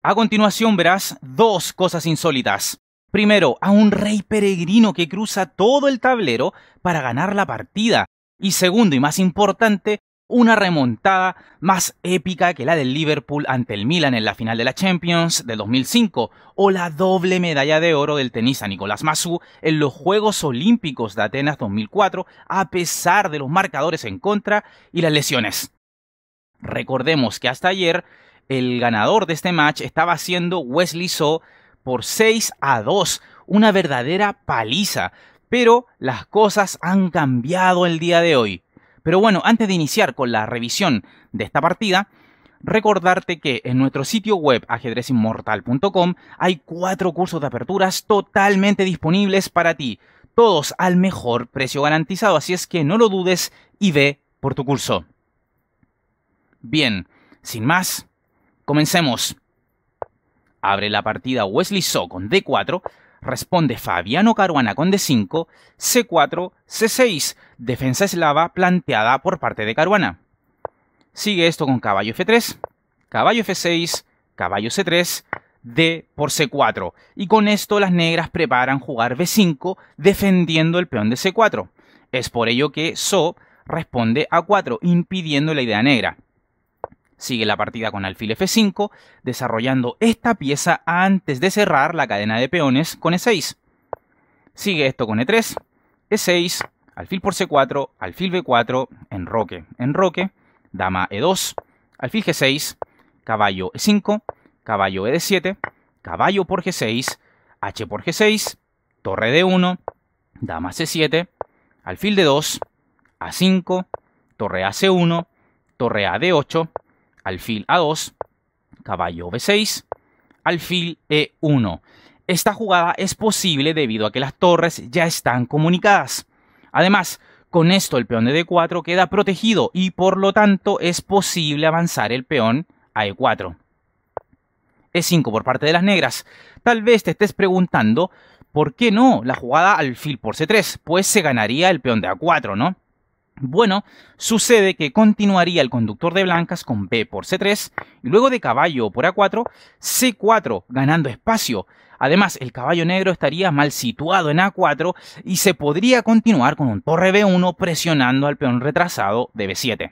A continuación verás dos cosas insólitas. Primero, a un rey peregrino que cruza todo el tablero para ganar la partida. Y segundo y más importante, una remontada más épica que la del Liverpool ante el Milan en la final de la Champions de 2005 o la doble medalla de oro del tenista Nicolás Massou en los Juegos Olímpicos de Atenas 2004 a pesar de los marcadores en contra y las lesiones. Recordemos que hasta ayer el ganador de este match estaba siendo Wesley So por 6 a 2, una verdadera paliza. Pero las cosas han cambiado el día de hoy. Pero bueno, antes de iniciar con la revisión de esta partida, recordarte que en nuestro sitio web ajedrezinmortal.com hay cuatro cursos de aperturas totalmente disponibles para ti, todos al mejor precio garantizado, así es que no lo dudes y ve por tu curso. Bien, sin más, Comencemos. Abre la partida Wesley So con D4, responde Fabiano Caruana con D5, C4, C6, defensa eslava planteada por parte de Caruana. Sigue esto con caballo F3, caballo F6, caballo C3, D por C4. Y con esto las negras preparan jugar B5 defendiendo el peón de C4. Es por ello que So responde a 4, impidiendo la idea negra. Sigue la partida con alfil f5, desarrollando esta pieza antes de cerrar la cadena de peones con e6. Sigue esto con e3, e6, alfil por c4, alfil b4, enroque, enroque, dama e2, alfil g6, caballo e5, caballo e7, caballo por g6, h por g6, torre d1, dama c7, alfil d2, a5, torre a 1 torre a d8, alfil A2, caballo B6, alfil E1. Esta jugada es posible debido a que las torres ya están comunicadas. Además, con esto el peón de D4 queda protegido y por lo tanto es posible avanzar el peón a E4. E5 por parte de las negras. Tal vez te estés preguntando, ¿por qué no la jugada alfil por C3? Pues se ganaría el peón de A4, ¿no? Bueno, sucede que continuaría el conductor de blancas con B por C3 y luego de caballo por A4, C4 ganando espacio. Además, el caballo negro estaría mal situado en A4 y se podría continuar con un torre B1 presionando al peón retrasado de B7.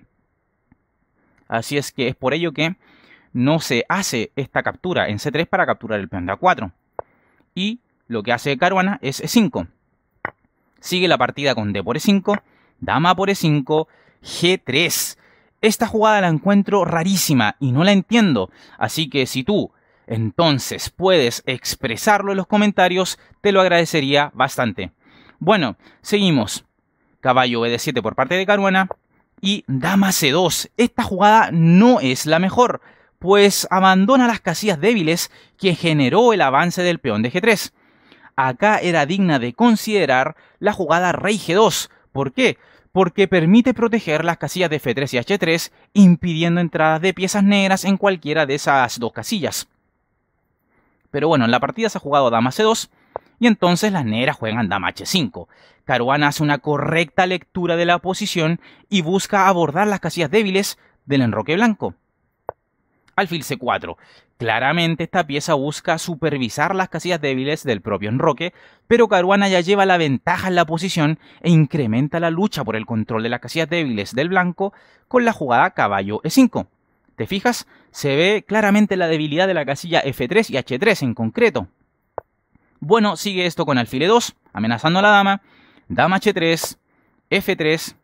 Así es que es por ello que no se hace esta captura en C3 para capturar el peón de A4. Y lo que hace Caruana es E5. Sigue la partida con D por E5 dama por E5, G3. Esta jugada la encuentro rarísima y no la entiendo, así que si tú entonces puedes expresarlo en los comentarios, te lo agradecería bastante. Bueno, seguimos. Caballo BD7 por parte de Caruana y dama C2. Esta jugada no es la mejor, pues abandona las casillas débiles que generó el avance del peón de G3. Acá era digna de considerar la jugada rey G2, ¿Por qué? Porque permite proteger las casillas de F3 y H3, impidiendo entradas de piezas negras en cualquiera de esas dos casillas. Pero bueno, en la partida se ha jugado dama C2, y entonces las negras juegan dama H5. Caruana hace una correcta lectura de la posición y busca abordar las casillas débiles del enroque blanco alfil c4. Claramente esta pieza busca supervisar las casillas débiles del propio enroque, pero Caruana ya lleva la ventaja en la posición e incrementa la lucha por el control de las casillas débiles del blanco con la jugada caballo e5. ¿Te fijas? Se ve claramente la debilidad de la casilla f3 y h3 en concreto. Bueno, sigue esto con alfil e2, amenazando a la dama, dama h3, f3,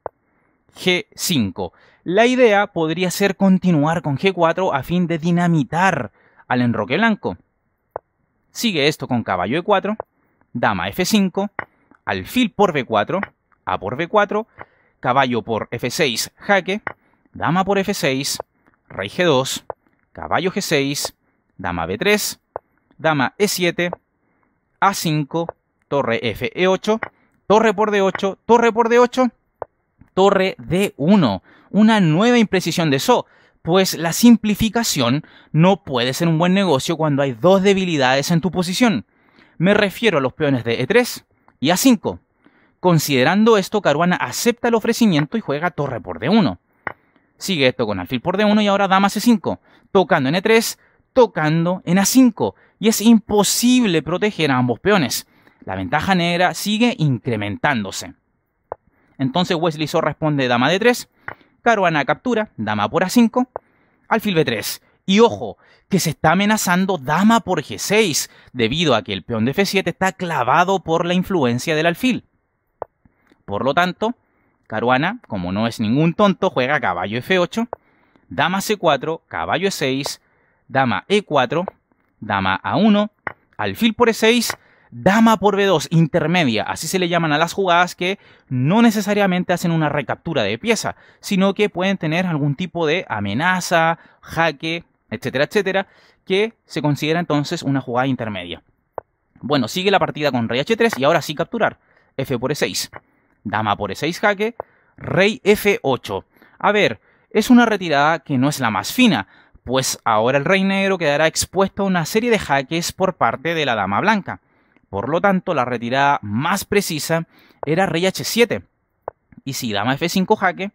G5. La idea podría ser continuar con G4 a fin de dinamitar al enroque blanco. Sigue esto con caballo E4, dama F5, alfil por B4, A por B4, caballo por F6, jaque, dama por F6, rey G2, caballo G6, dama B3, dama E7, A5, torre F E8, torre por D8, torre por D8, torre D1. Una nueva imprecisión de SO, pues la simplificación no puede ser un buen negocio cuando hay dos debilidades en tu posición. Me refiero a los peones de E3 y A5. Considerando esto, Caruana acepta el ofrecimiento y juega torre por D1. Sigue esto con alfil por D1 y ahora dama C5, tocando en E3, tocando en A5, y es imposible proteger a ambos peones. La ventaja negra sigue incrementándose. Entonces Wesley So responde dama de 3, Caruana captura, dama por A5, alfil B3. Y ojo, que se está amenazando dama por G6, debido a que el peón de F7 está clavado por la influencia del alfil. Por lo tanto, Caruana, como no es ningún tonto, juega caballo F8, dama C4, caballo E6, dama E4, dama A1, alfil por E6 Dama por B2, intermedia, así se le llaman a las jugadas que no necesariamente hacen una recaptura de pieza, sino que pueden tener algún tipo de amenaza, jaque, etcétera, etcétera, que se considera entonces una jugada intermedia. Bueno, sigue la partida con rey h3 y ahora sí capturar. F por e6, dama por e6 jaque, rey f8. A ver, es una retirada que no es la más fina, pues ahora el rey negro quedará expuesto a una serie de jaques por parte de la dama blanca. Por lo tanto, la retirada más precisa era rey h7. Y si dama f5 jaque,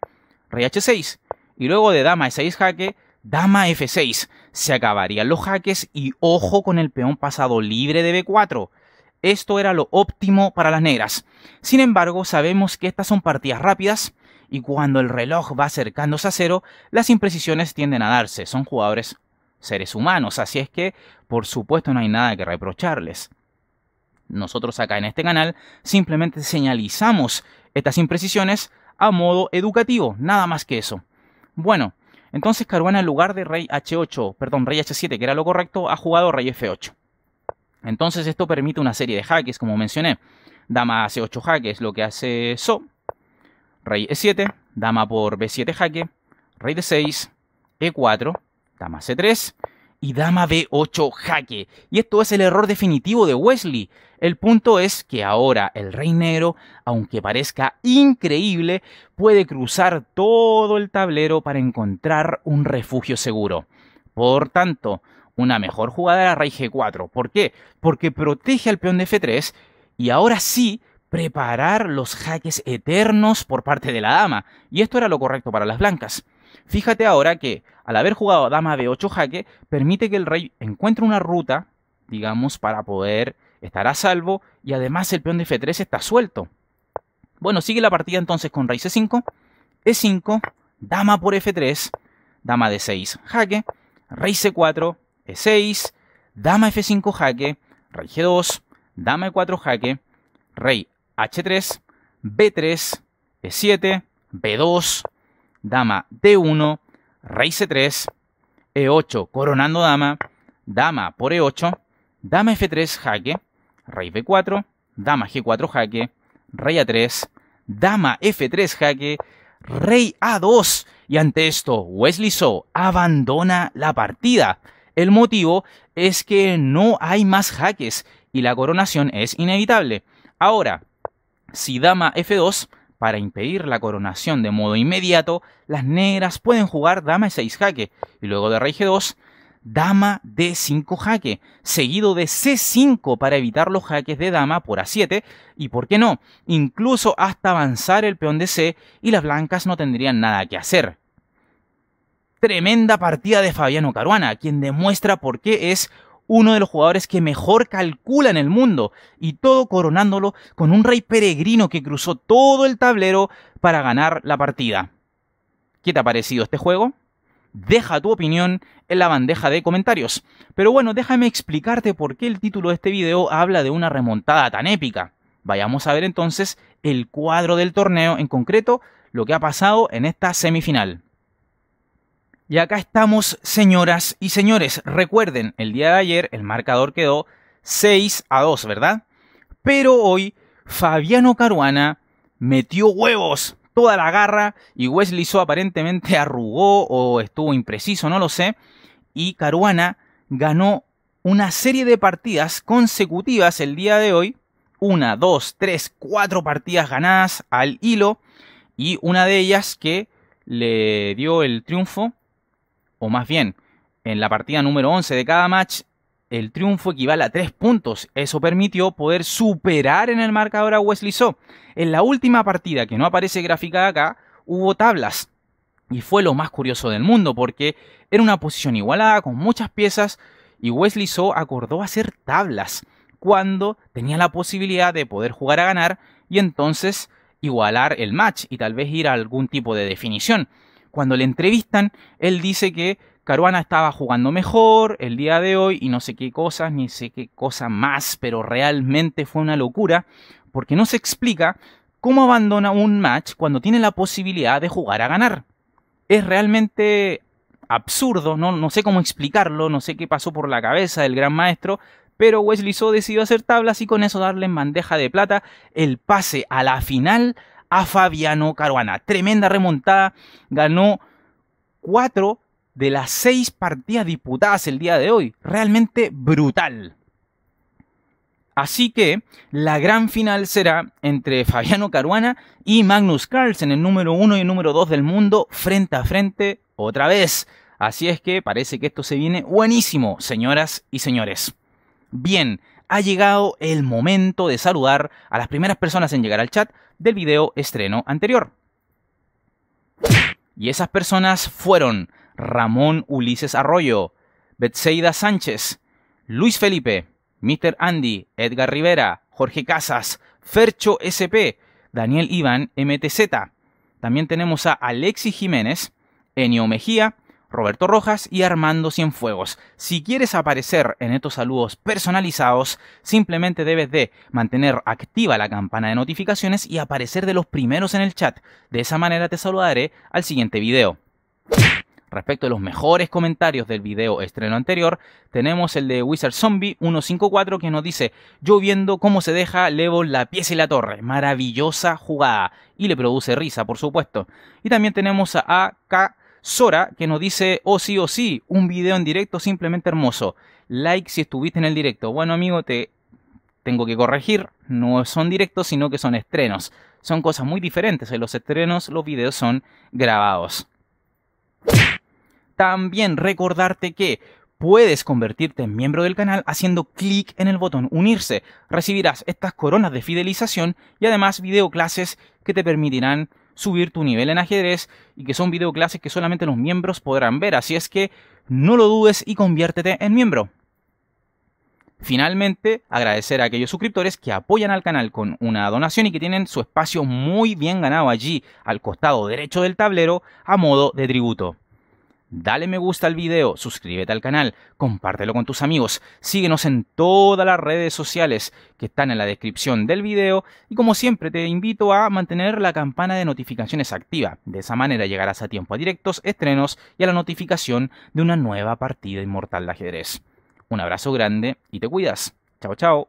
rey h6. Y luego de dama f 6 jaque, dama f6. Se acabarían los jaques y ojo con el peón pasado libre de b4. Esto era lo óptimo para las negras. Sin embargo, sabemos que estas son partidas rápidas y cuando el reloj va acercándose a cero, las imprecisiones tienden a darse. Son jugadores seres humanos, así es que, por supuesto, no hay nada que reprocharles. Nosotros acá en este canal simplemente señalizamos estas imprecisiones a modo educativo, nada más que eso. Bueno, entonces Caruana en lugar de rey h8, perdón, rey h7, que era lo correcto, ha jugado rey f8. Entonces esto permite una serie de jaques, como mencioné. Dama c 8 es lo que hace So. Rey e7, dama por b7 jaque, rey d6, e4, dama c3 y dama b8 jaque. Y esto es el error definitivo de Wesley. El punto es que ahora el rey negro, aunque parezca increíble, puede cruzar todo el tablero para encontrar un refugio seguro. Por tanto, una mejor jugada era rey g4. ¿Por qué? Porque protege al peón de f3 y ahora sí preparar los jaques eternos por parte de la dama. Y esto era lo correcto para las blancas. Fíjate ahora que, al haber jugado dama de 8 jaque, permite que el rey encuentre una ruta, digamos, para poder estar a salvo, y además el peón de F3 está suelto. Bueno, sigue la partida entonces con rey C5, E5, dama por F3, dama D6 jaque, rey C4, E6, dama F5 jaque, rey G2, dama E4 jaque, rey H3, B3, E7, B2, dama D1, rey C3, E8 coronando dama, dama por E8, dama F3 jaque, rey B4, dama G4 jaque, rey A3, dama F3 jaque, rey A2 y ante esto Wesley So abandona la partida. El motivo es que no hay más jaques y la coronación es inevitable. Ahora, si dama F2, para impedir la coronación de modo inmediato, las negras pueden jugar dama e6 jaque y luego de rey g2, dama d5 jaque, seguido de c5 para evitar los jaques de dama por a7 y por qué no, incluso hasta avanzar el peón de c y las blancas no tendrían nada que hacer. Tremenda partida de Fabiano Caruana, quien demuestra por qué es uno de los jugadores que mejor calcula en el mundo, y todo coronándolo con un rey peregrino que cruzó todo el tablero para ganar la partida. ¿Qué te ha parecido este juego? Deja tu opinión en la bandeja de comentarios. Pero bueno, déjame explicarte por qué el título de este video habla de una remontada tan épica. Vayamos a ver entonces el cuadro del torneo, en concreto lo que ha pasado en esta semifinal. Y acá estamos, señoras y señores. Recuerden, el día de ayer el marcador quedó 6 a 2, ¿verdad? Pero hoy Fabiano Caruana metió huevos, toda la garra, y Wesley So aparentemente arrugó o estuvo impreciso, no lo sé. Y Caruana ganó una serie de partidas consecutivas el día de hoy. Una, dos, tres, cuatro partidas ganadas al hilo. Y una de ellas que le dio el triunfo o más bien, en la partida número 11 de cada match, el triunfo equivale a 3 puntos. Eso permitió poder superar en el marcador a Wesley So. En la última partida, que no aparece graficada acá, hubo tablas. Y fue lo más curioso del mundo, porque era una posición igualada, con muchas piezas, y Wesley So acordó hacer tablas cuando tenía la posibilidad de poder jugar a ganar y entonces igualar el match y tal vez ir a algún tipo de definición. Cuando le entrevistan, él dice que Caruana estaba jugando mejor el día de hoy y no sé qué cosas, ni sé qué cosa más, pero realmente fue una locura, porque no se explica cómo abandona un match cuando tiene la posibilidad de jugar a ganar. Es realmente absurdo, no, no sé cómo explicarlo, no sé qué pasó por la cabeza del gran maestro, pero Wesley So decidió hacer tablas y con eso darle en bandeja de plata el pase a la final a Fabiano Caruana. Tremenda remontada, ganó cuatro de las seis partidas disputadas el día de hoy. Realmente brutal. Así que la gran final será entre Fabiano Caruana y Magnus Carlsen, el número uno y el número dos del mundo, frente a frente otra vez. Así es que parece que esto se viene buenísimo, señoras y señores. Bien, ha llegado el momento de saludar a las primeras personas en llegar al chat del video estreno anterior. Y esas personas fueron Ramón Ulises Arroyo, Betseida Sánchez, Luis Felipe, Mr. Andy, Edgar Rivera, Jorge Casas, Fercho SP, Daniel Iván MTZ. También tenemos a Alexis Jiménez, Enio Mejía, Roberto Rojas y Armando Cienfuegos. Si quieres aparecer en estos saludos personalizados, simplemente debes de mantener activa la campana de notificaciones y aparecer de los primeros en el chat. De esa manera te saludaré al siguiente video. Respecto a los mejores comentarios del video estreno anterior, tenemos el de Wizard Zombie 154 que nos dice, yo viendo cómo se deja Levo la pieza y la torre, maravillosa jugada, y le produce risa, por supuesto. Y también tenemos a AK Sora, que nos dice, oh sí, oh sí, un video en directo simplemente hermoso. Like si estuviste en el directo. Bueno, amigo, te tengo que corregir. No son directos, sino que son estrenos. Son cosas muy diferentes. En los estrenos los videos son grabados. También recordarte que puedes convertirte en miembro del canal haciendo clic en el botón unirse. Recibirás estas coronas de fidelización y además videoclases que te permitirán subir tu nivel en ajedrez y que son videoclases que solamente los miembros podrán ver, así es que no lo dudes y conviértete en miembro. Finalmente, agradecer a aquellos suscriptores que apoyan al canal con una donación y que tienen su espacio muy bien ganado allí, al costado derecho del tablero, a modo de tributo. Dale me gusta al video, suscríbete al canal, compártelo con tus amigos, síguenos en todas las redes sociales que están en la descripción del video y como siempre te invito a mantener la campana de notificaciones activa. De esa manera llegarás a tiempo a directos, estrenos y a la notificación de una nueva partida inmortal de ajedrez. Un abrazo grande y te cuidas. Chao, chao.